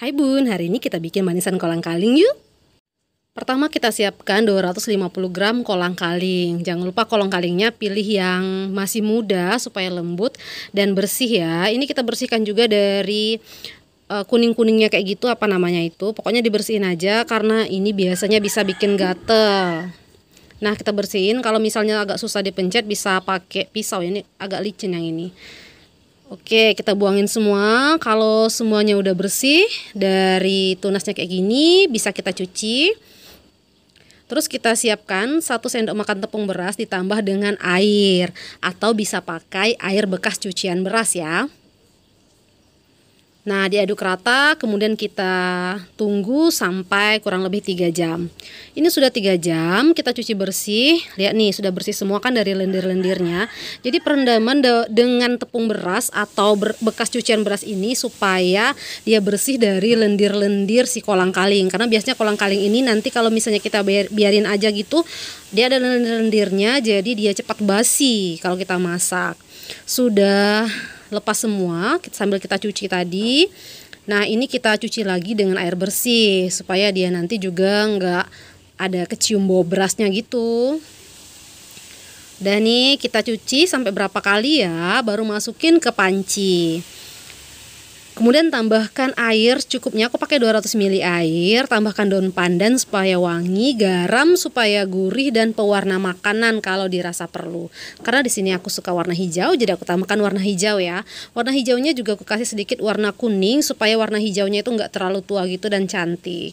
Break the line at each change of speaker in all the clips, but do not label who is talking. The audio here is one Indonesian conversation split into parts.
Hai Bun, hari ini kita bikin manisan kolang kaling yuk. Pertama kita siapkan 250 gram kolang kaling. Jangan lupa kolang kalingnya pilih yang masih muda supaya lembut dan bersih ya. Ini kita bersihkan juga dari eh, kuning-kuningnya kayak gitu apa namanya itu. Pokoknya dibersihin aja karena ini biasanya bisa bikin gatel. Nah, kita bersihin. Kalau misalnya agak susah dipencet bisa pakai pisau ini agak licin yang ini. Oke, kita buangin semua. Kalau semuanya udah bersih dari tunasnya kayak gini, bisa kita cuci. Terus kita siapkan satu sendok makan tepung beras ditambah dengan air atau bisa pakai air bekas cucian beras ya. Nah, diaduk rata, kemudian kita tunggu sampai kurang lebih 3 jam. Ini sudah 3 jam, kita cuci bersih. Lihat nih, sudah bersih semua kan dari lendir-lendirnya. Jadi perendaman de dengan tepung beras atau ber bekas cucian beras ini supaya dia bersih dari lendir-lendir si kolang-kaling. Karena biasanya kolang-kaling ini nanti kalau misalnya kita biarin aja gitu, dia ada lendir-lendirnya jadi dia cepat basi kalau kita masak. Sudah lepas semua sambil kita cuci tadi. Nah ini kita cuci lagi dengan air bersih supaya dia nanti juga nggak ada kecium bau berasnya gitu. Dan nih kita cuci sampai berapa kali ya baru masukin ke panci. Kemudian tambahkan air cukupnya, aku pakai 200 ml air, tambahkan daun pandan supaya wangi, garam supaya gurih dan pewarna makanan kalau dirasa perlu. Karena di sini aku suka warna hijau, jadi aku tambahkan warna hijau ya. Warna hijaunya juga aku kasih sedikit warna kuning supaya warna hijaunya itu enggak terlalu tua gitu dan cantik.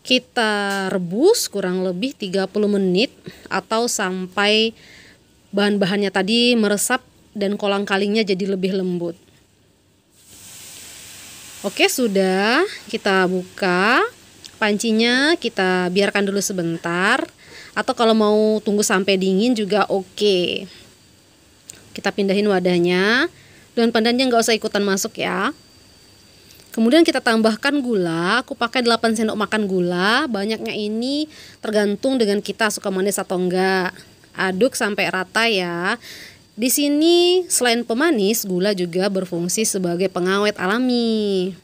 Kita rebus kurang lebih 30 menit atau sampai bahan-bahannya tadi meresap dan kolang-kalingnya jadi lebih lembut. Oke, sudah kita buka pancinya, kita biarkan dulu sebentar. Atau kalau mau tunggu sampai dingin juga oke. Kita pindahin wadahnya. Daun pandannya nggak usah ikutan masuk ya. Kemudian kita tambahkan gula, aku pakai 8 sendok makan gula, banyaknya ini tergantung dengan kita suka manis atau enggak. Aduk sampai rata ya. Di sini selain pemanis, gula juga berfungsi sebagai pengawet alami.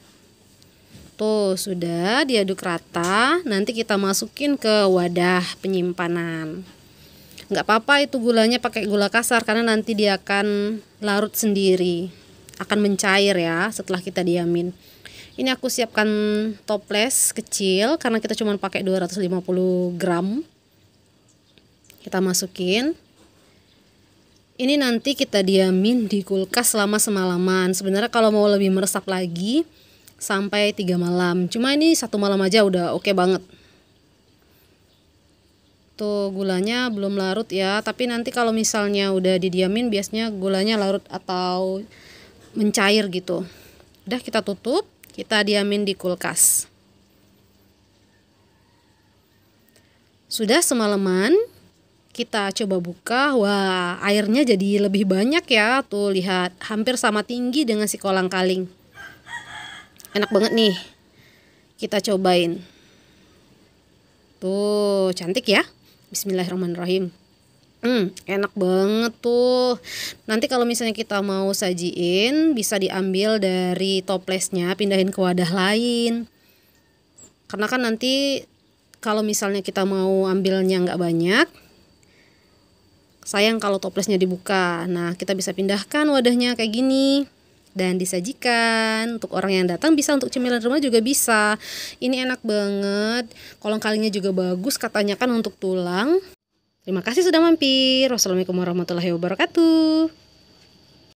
Tuh, sudah diaduk rata, nanti kita masukin ke wadah penyimpanan. Enggak apa-apa itu gulanya pakai gula kasar karena nanti dia akan larut sendiri. Akan mencair ya setelah kita diamin. Ini aku siapkan toples kecil karena kita cuma pakai 250 gram. Kita masukin ini nanti kita diamin di kulkas selama semalaman sebenarnya kalau mau lebih meresap lagi sampai tiga malam cuma ini satu malam aja udah oke okay banget tuh gulanya belum larut ya tapi nanti kalau misalnya udah didiamin biasanya gulanya larut atau mencair gitu udah kita tutup kita diamin di kulkas sudah semalaman kita coba buka, wah airnya jadi lebih banyak ya. Tuh lihat, hampir sama tinggi dengan si kolang kaling. Enak banget nih. Kita cobain. Tuh, cantik ya. Bismillahirrahmanirrahim. Hmm, enak banget tuh. Nanti kalau misalnya kita mau sajiin, bisa diambil dari toplesnya, pindahin ke wadah lain. Karena kan nanti kalau misalnya kita mau ambilnya nggak banyak, Sayang kalau toplesnya dibuka. Nah, kita bisa pindahkan wadahnya kayak gini dan disajikan untuk orang yang datang bisa untuk cemilan rumah juga bisa ini enak banget kolong kalinya juga bagus katanya kan untuk tulang terima kasih sudah mampir wassalamualaikum warahmatullahi wabarakatuh